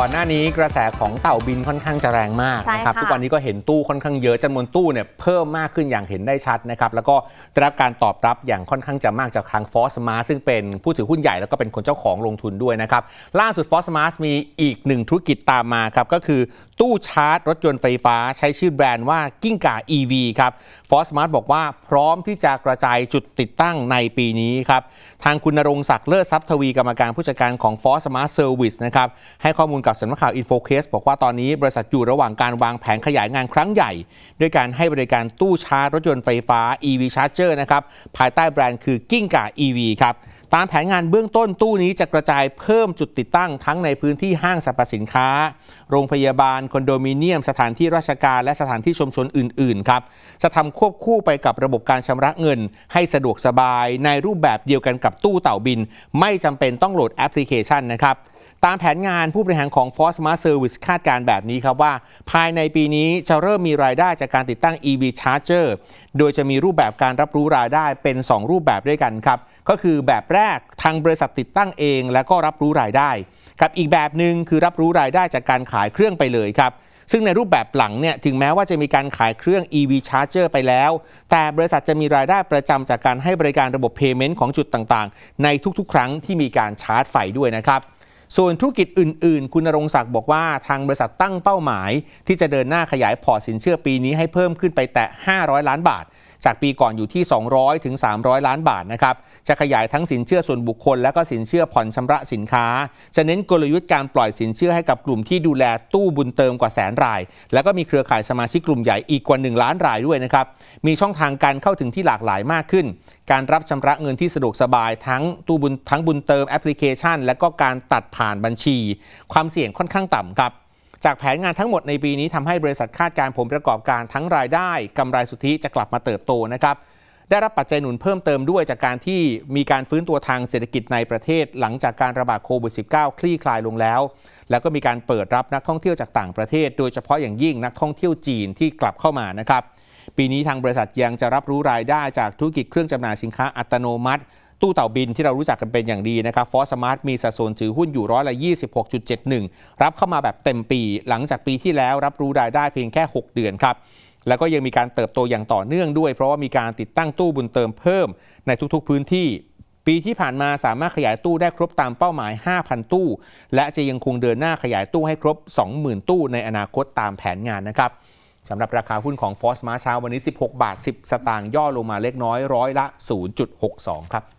ก่อนหน้านี้กระแสของเต่าบินค่อนข้าง จะแรงมากนะครับทุกวันนี้ก็เห็นตู้ค่อนข้างเยอะจำนวนตู้เนี่ยเพิ่มมากขึ้นอย่างเห็นได้ชัดนะครับแล้วก็ได้รับการตอบรับอย่างค่อนข้างจะมากจากทางฟอสมาซึ่งเป็นผู้ถือหุ้นใหญ่แล้วก็เป็นคนเจ้าของลงทุนด้วยนะครับล่าสุดฟอสมามีอีกหนึ่งธุรกิจตามมาครับก็คือตู้ชาร์จ รถยนต์ไฟฟ้า ใช้ชื่อแบรนด์ว่ากิ้งก่า EV ครับฟอสมาบอกว่าพร้อมที่จะกระจายจุดติดตั้งในปีนี้ครับทางคุณนรงศักดิ์เลิศทรัพย์ทวีกรรมการผู้จัดการของฟอสมาเซอร์วิสนะครับให้ข้อมูลกับสำนักข่าวอินโฟเคสบอกว่าตอนนี้ บริษัทอยู่ระหว่างการวางแผนขยายงานครั้งใหญ่ ด้วยการให้บริการตู้ชาร์จรถยนต์ไฟฟ้า EV Charger นะครับภายใต้แบรนด์คือกิ้งก่า EV ครับตามแผนงานเบื้องต้นตู้นี้จะกระจายเพิ่มจุดติดตั้งทั้งในพื้นที่ห้างสรรพสินค้า โรงพยาบาล คอนโดมิเนียม สถานที่ราชการและสถานที่ชุมชนอื่นๆครับจะทำควบคู่ไปกับระบบการชำระเงิน ให้สะดวกสบายในรูปแบบเดียวกันกับตู้เต่าบิน ไม่จำเป็นต้องโหลดแอปพลิเคชันนะครับตามแผนงานผู้บริหารของ f o r c e Smart Service คาดการแบบนี้ครับว่าภายในปีนี้จะเริ่มมีรายได้จากการติดตั้ง EV Charger โดยจะมีรูปแบบการรับรู้รายได้เป็น 2 รูปแบบด้วยกันครับ ก็คือแบบแรกทางบริษัทติดตั้งเองแล้วก็รับรู้รายได้กับอีกแบบหนึ่งคือรับรู้รายได้จากการขายเครื่องไปเลยครับซึ่งในรูปแบบหลังเนี่ยถึงแม้ว่าจะมีการขายเครื่อง EV Charger ไปแล้ว แต่บริษัทจะมีรายได้ประจำจากการให้บริการระบบ Payment ของจุดต่างๆ ในทุกๆ ครั้งที่มีการชาร์จไฟด้วยนะครับส่วนธุรกิจอื่น ๆ คุณนรงศักดิ์บอกว่าทางบริษัทตั้งเป้าหมาย ที่จะเดินหน้าขยายพอร์ตสินเชื่อปีนี้ให้เพิ่มขึ้นไปแตะ500 ล้านบาทจากปีก่อนอยู่ที่ 200 ถึง 300 ล้านบาทนะครับ จะขยายทั้งสินเชื่อส่วนบุคคลและก็สินเชื่อผ่อนชำระสินค้า จะเน้นกลยุทธ์การปล่อยสินเชื่อให้กับกลุ่มที่ดูแลตู้บุญเติมกว่าแสนราย แล้วก็มีเครือข่ายสมาชิกกลุ่มใหญ่อีกกว่า 1 ล้านรายด้วยนะครับ มีช่องทางการเข้าถึงที่หลากหลายมากขึ้น การรับชำระเงินที่สะดวกสบายทั้งตู้บุญทั้งบุญเติมแอปพลิเคชัน และก็การตัดผ่านบัญชี ความเสี่ยงค่อนข้างต่ำครับจากแผนงานทั้งหมดในปีนี้ทำให้บริษัทคาดการผลประกอบการทั้งรายได้ กำไรสุทธิจะกลับมาเติบโตนะครับ ได้รับปัจจัยหนุนเพิ่มเติมด้วยจากการที่มีการฟื้นตัวทางเศรษฐกิจในประเทศ หลังจากการระบาดโควิด -19 คลี่คลายลงแล้ว แล้วก็มีการเปิดรับนักท่องเที่ยวจากต่างประเทศ โดยเฉพาะอย่างยิ่งนักท่องเที่ยวจีนที่กลับเข้ามานะครับ ปีนี้ทางบริษัทยังจะรับรู้รายได้จากธุรกิจเครื่องจำหน่ายสินค้าอัตโนมัติตู้เต่าบินที่เรารู้จักกันเป็นอย่างดีนะครับฟอสมาร์ทมีสัดส่วนถือหุ้นอยู่ร้อยละ26.71 รับเข้ามาแบบเต็มปีหลังจากปีที่แล้วรับรู้รายได้เพียงแค่ 6 เดือนครับ แล้วก็ยังมีการเติบโตอย่างต่อเนื่องด้วยเพราะว่ามีการติดตั้งตู้บุญเติมเพิ่มในทุกๆพื้นที่ ปีที่ผ่านมาสามารถขยายตู้ได้ครบตามเป้าหมาย 5,000 ตู้ และจะยังคงเดินหน้าขยายตู้ให้ครบ 20,000 ตู้ในอนาคตตามแผนงานนะครับสำหรับราคาหุ้นของฟอสมาเช้าวันนี้16 บาท10สตางค์ย่อลงมาเล็กน้อยร้อยละ 0.62ครับ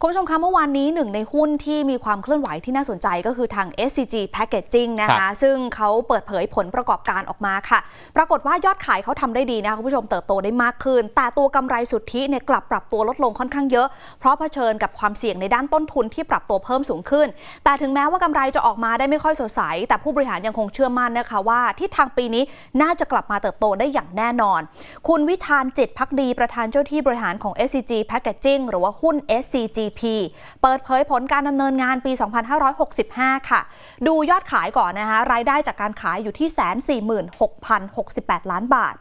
คุณผู้ชมคะเมื่อวานนี้หนึ่งในหุ้นที่มีความเคลื่อนไหวที่น่าสนใจก็คือทาง SCG Packaging นะคะซึ่งเขาเปิดเผยผลประกอบการออกมาค่ะ ปรากฏว่ายอดขายเขาทำได้ดีนะคะคุณผู้ชมเติบโตได้มากขึ้น แต่ตัวกำไรสุทธิเนี่ยกลับปรับตัวลดลงค่อนข้างเยอะเพราะเผชิญกับความเสี่ยงในด้านต้นทุนที่ปรับตัวเพิ่มสูงขึ้น แต่ถึงแม้ว่ากำไรจะออกมาได้ไม่ค่อยสดใสแต่ผู้บริหารยังคงเชื่อมั่นนะคะว่าทิศทางปีนี้น่าจะกลับมาเติบโตได้อย่างแน่นอน คุณวิชานจิตพักดีประธานเจ้าที่บริหารของ SCG Packaging หรือว่าหุ้น SCG GDP เปิดเผยผลการดำเนินงานปี 2565 ค่ะ ดูยอดขายก่อนนะคะรายได้จากการขายอยู่ที่แสน4 6 6 8 ล้านบาท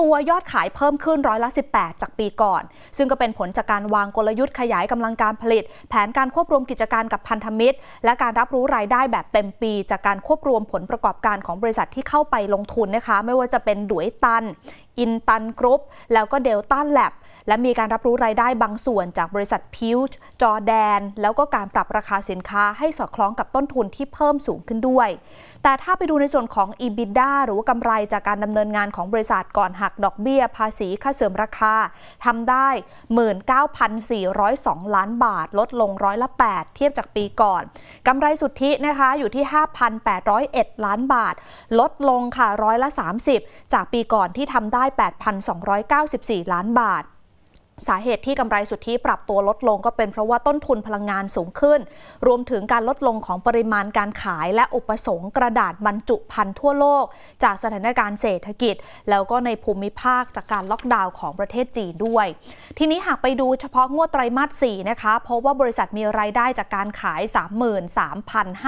ตัวยอดขายเพิ่มขึ้นร้อยละ18 จากปีก่อน ซึ่งก็เป็นผลจากการวางกลยุทธ์ขยายกำลังการผลิต แผนการควบรวมกิจการกับพันธมิตร และการรับรู้รายได้แบบเต็มปี จากการควบรวมผลประกอบการของบริษัทที่เข้าไปลงทุนนะคะ ไม่ว่าจะเป็นดุยตัน อินตันกรุ๊ป แล้วก็เดลต้าแล็บและมีการรับรู้รายได้บางส่วนจากบริษัทพิวจจอแดน แล้วก็การปรับราคาสินค้าให้สอดคล้องกับต้นทุนที่เพิ่มสูงขึ้นด้วย แต่ถ้าไปดูในส่วนของ EBITDA หรือว่ากำไรจากการดำเนินงานของบริษัทก่อนหักดอกเบี้ยภาษีค่าเสื่อมราคาทำได้ 19,402 ล้านบาท ลดลงร้อยละ 8 เทียบจากปีก่อนกำไรสุทธินะคะอยู่ที่ 5,801ล้านบาท ลดลงค่ะร้อยละ 30 จากปีก่อนที่ทำได้ 8,294 ล้านบาทสาเหตุที่กำไรสุทธิปรับตัวลดลงก็เป็นเพราะว่าต้นทุนพลังงานสูงขึ้น รวมถึงการลดลงของปริมาณการขายและอุปสงค์กระดาษบรรจุพันธุ์ทั่วโลก จากสถานการณ์เศรษฐกิจแล้วก็ในภูมิภาคจากการล็อกดาวน์ของประเทศจีนด้วย ทีนี้หากไปดูเฉพาะงวดไตรมาส4นะคะพบว่าบริษัทมีรายได้จากการขาย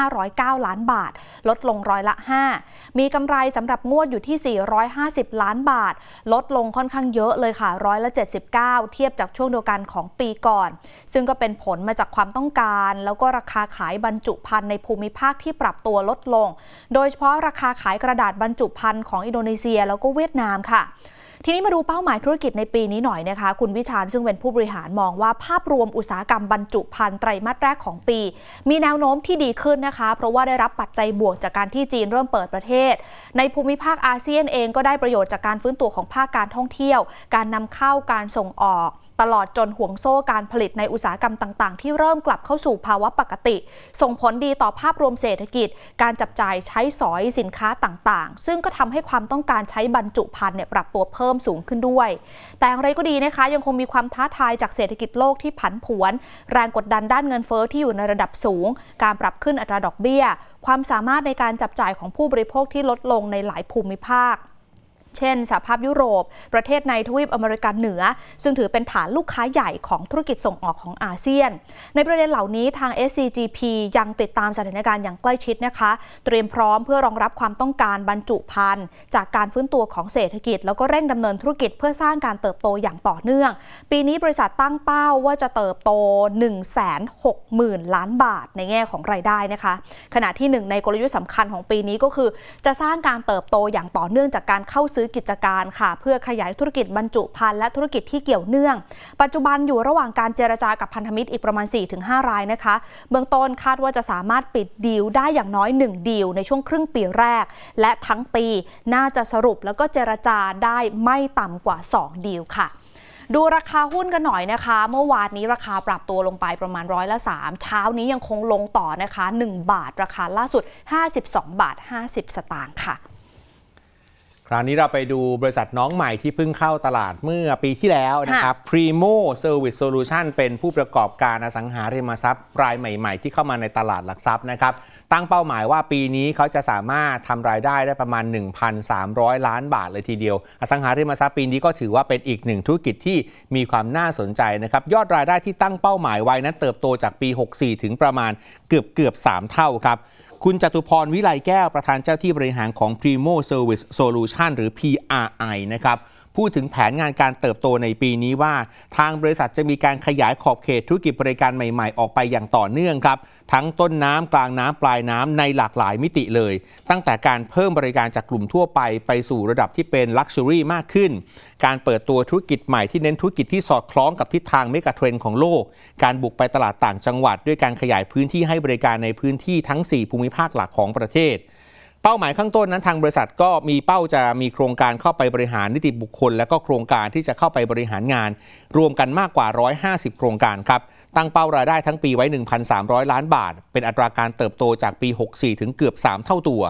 33,509ล้านบาท ลดลงร้อยละ 5 มีกำไรสำหรับงวดอยู่ที่ 450 ล้านบาทลดลงค่อนข้างเยอะเลยค่ะร้อยละ79เทียบจากช่วงเดียวกันของปีก่อน ซึ่งก็เป็นผลมาจากความต้องการ แล้วก็ราคาขายบรรจุภัณฑ์ในภูมิภาคที่ปรับตัวลดลง โดยเฉพาะราคาขายกระดาษบรรจุภัณฑ์ของอินโดนีเซียแล้วก็เวียดนามค่ะทีนี้มาดูเป้าหมายธุรกิจในปีนี้หน่อยนะคะ คุณวิชานซึ่งเป็นผู้บริหารมองว่าภาพรวมอุตสาหกรรมบรรจุภัณฑ์ไตรมาสแรกของปี มีแนวโน้มที่ดีขึ้นนะคะ เพราะว่าได้รับปัจจัยบวกจากการที่จีนเริ่มเปิดประเทศ ในภูมิภาคอาเซียนเองก็ได้ประโยชน์จากการฟื้นตัวของภาคการท่องเที่ยว การนำเข้าการส่งออกตลอดจนห่วงโซ่การผลิตในอุตสาหกรรมต่าง ๆ ที่เริ่มกลับเข้าสู่ภาวะปกติ ส่งผลดีต่อภาพรวมเศรษฐกิจ การจับจ่ายใช้สอยสินค้าต่าง ๆ ซึ่งก็ทำให้ความต้องการใช้บรรจุภัณฑ์เนี่ยปรับตัวเพิ่มสูงขึ้นด้วย แต่อะไรก็ดีนะคะ ยังคงมีความท้าทายจากเศรษฐกิจโลกที่ผันผวน แรงกดดันด้านเงินเฟอ้อที่อยู่ในระดับสูง การปรับขึ้นอัตราดอกเบี้ย ความสามารถในการจับจ่ายของผู้บริโภคที่ลดลงในหลายภูมิภาคเช่นสหภาพยุโรป ประเทศในทวีปอเมริกาเหนือ ซึ่งถือเป็นฐานลูกค้าใหญ่ของธุรกิจส่งออกของอาเซียน ในประเด็นเหล่านี้ทาง SCGP ยังติดตามสถานการณ์อย่างใกล้ชิดนะคะ เตรียมพร้อมเพื่อรองรับความต้องการบรรจุภัณฑ์จากการฟื้นตัวของเศรษฐกิจแล้วก็เร่งดำเนินธุรกิจเพื่อสร้างการเติบโตอย่างต่อเนื่อง ปีนี้บริษัทตั้งเป้าว่าจะเติบโต1 6 0 0 0 0 ล้านบาทในแง่ของรายได้นะคะ ขณะที่หนึ่งในกลยุทธ์สำคัญของปีนี้ก็คือ จะสร้างการเติบโตอย่างต่อเนื่องจากการเข้าซื้ออกิจการค่ะ เพื่อขยายธุรกิจบรรจุภัณฑ์และธุรกิจที่เกี่ยวเนื่อง ปัจจุบันอยู่ระหว่างการเจรจากับพันธมิตรอีกประมาณ 4-5รายนะคะ เบื้องต้นคาดว่าจะสามารถปิดดีล ได้อย่างน้อย 1 ดีล ในช่วงครึ่งปีแรก และทั้งปีน่าจะสรุปแล้วก็เจรจาได้ไม่ต่ำกว่า 2 ดีลค่ะ ดูราคาหุ้นกันหน่อยนะคะ เมื่อวานนี้ราคาปรับตัวลงไปประมาณร้อยละ 3 เช้านี้ยังคงลงต่อนะคะ 1 บาท ราคาล่าสุด 52บาท50 สตางค์ค่ะคราวนี้เราไปดูบริษัทน้องใหม่ที่เพิ่งเข้าตลาดเมื่อปีที่แล้วนะครับ Primo Service Solution เป็นผู้ประกอบการอสังหาริมทรัพย์รายใหม่ๆ ที่เข้ามาในตลาดหลักทรัพย์นะครับตั้งเป้าหมายว่าปีนี้เขาจะสามารถทำรายได้ได้ประมาณ 1,300 ล้านบาทเลยทีเดียว อสังหาริมทรัพย์ปีนี้ก็ถือว่าเป็นอีกหนึ่งธุรกิจที่มีความน่าสนใจนะครับยอดรายได้ที่ตั้งเป้าหมายไว้นั้นเติบโตจากปี 64 ถึงประมาณเกือบเกือบ3เท่าครับคุณจตุพรวิไลแก้วประธานเจ้าที่บริหารของ Primo Service Solution หรือ PRI นะครับพูดถึงแผนงานการเติบโตในปีนี้ว่า ทางบริษัทจะมีการขยายขอบเขตธุรกิจบริการใหม่ๆออกไปอย่างต่อเนื่องครับทั้งต้นน้ำกลางน้ำ ปลายน้ำในหลากหลายมิติเลย ตั้งแต่การเพิ่มบริการจากกลุ่มทั่วไป ไปสู่ระดับที่เป็นลักชัวรี่มากขึ้นการเปิดตัวธุรกิจใหม่ที่เน้นธุรกิจที่สอดคล้องกับทิศทางเมกะเทรนด์ของโลก การบุกไปตลาดต่างจังหวัดด้วยการขยายพื้นที่ให้บริการในพื้นที่ทั้ง 4 ภูมิภาคหลักของประเทศเป้าหมายข้างต้นนั้นทางบริษัทก็มีเป้าจะมีโครงการเข้าไปบริหารนิติบุคคล และก็โครงการที่จะเข้าไปบริหารงาน รวมกันมากกว่า 150 โครงการครับ ตั้งเป้ารายได้ทั้งปีไว้ 1,300 ล้านบาท เป็นอัตราการเติบโตจากปี 64 ถึงเกือบ 3 เท่าตัว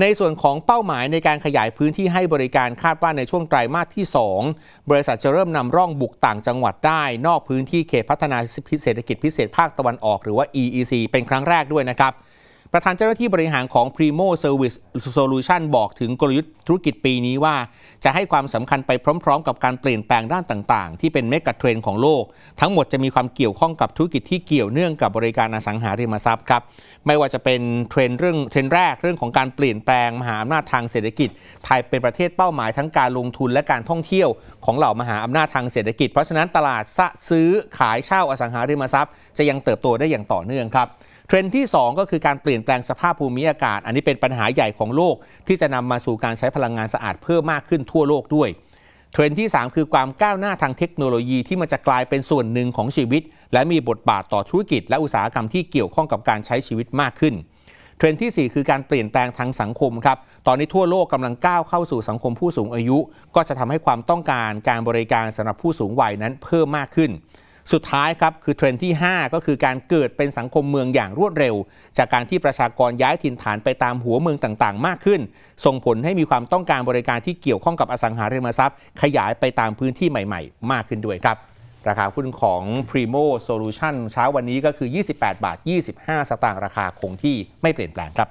ในส่วนของเป้าหมายในการขยายพื้นที่ให้บริการคาดว่าในช่วงไตรมาสที่ 2 บริษัทจะเริ่มนำร่องบุกต่างจังหวัดได้ นอกพื้นที่เขตพัฒนาเศรษฐกิจพิเศษภาคตะวันออกหรือว่า EEC เป็นครั้งแรกด้วยนะครับประธานเจ้าหน้าที่บริหารของ Primo Service Solution บอกถึงกลยุทธ์ธุรกิจปีนี้ว่า จะให้ความสำคัญไปพร้อมๆ กับการเปลี่ยนแปลงด้านต่างๆ ที่เป็นเมกะเทรนของโลก ทั้งหมดจะมีความเกี่ยวข้องกับธุรกิจที่เกี่ยวเนื่องกับบริการอสังหาริมทรัพย์ครับ ไม่ว่าจะเป็นเทรนเรื่องเทรนแรกเรื่องของการเปลี่ยนแปลงมหาอำนาจทางเศรษฐกิจไทยเป็นประเทศเป้าหมายทั้งการลงทุนและการท่องเที่ยวของเหล่ามหาอำนาจทางเศรษฐกิจ เพราะฉะนั้นตลาดซื้อขายเช่าอสังหาริมทรัพย์จะยังเติบโตได้อย่างต่อเนื่องครับเทรนด์ที่2ก็คือการเปลี่ยนแปลงสภาพภูมิอากาศ อันนี้เป็นปัญหาใหญ่ของโลก ที่จะนำมาสู่การใช้พลังงานสะอาดเพิ่มมากขึ้นทั่วโลกด้วยเทรนด์ที่3 คือความก้าวหน้าทางเทคโนโลยีที่มันจะกลายเป็นส่วนหนึ่งของชีวิต และมีบทบาทต่อธุรกิจและอุตสาหกรรมที่เกี่ยวข้องกับการใช้ชีวิตมากขึ้นเทรนด์ที่4 คือการเปลี่ยนแปลงทางสังคมครับตอนนี้ทั่วโลกกำลังก้าวเข้าสู่สังคมผู้สูงอายุก็จะทำให้ความต้องการการบริการสำหรับผู้สูงวัยนั้นเพิ่มมากขึ้นสุดท้ายครับคือเทรนด์ที่5 ก็คือการเกิดเป็นสังคมเมืองอย่างรวดเร็ว จากการที่ประชากรย้ายถิ่นฐานไปตามหัวเมืองต่างๆ มากขึ้น ส่งผลให้มีความต้องการบริการที่เกี่ยวข้องกับอสังหาริมทรัพย์ ขยายไปตามพื้นที่ใหม่ๆ มากขึ้นด้วยครับ ราคาหุ้นของ Primo Solution เช้าวันนี้ก็คือ 28 บาท 25 สตางค์ราคาคงที่ไม่เปลี่ยนแปลงครับ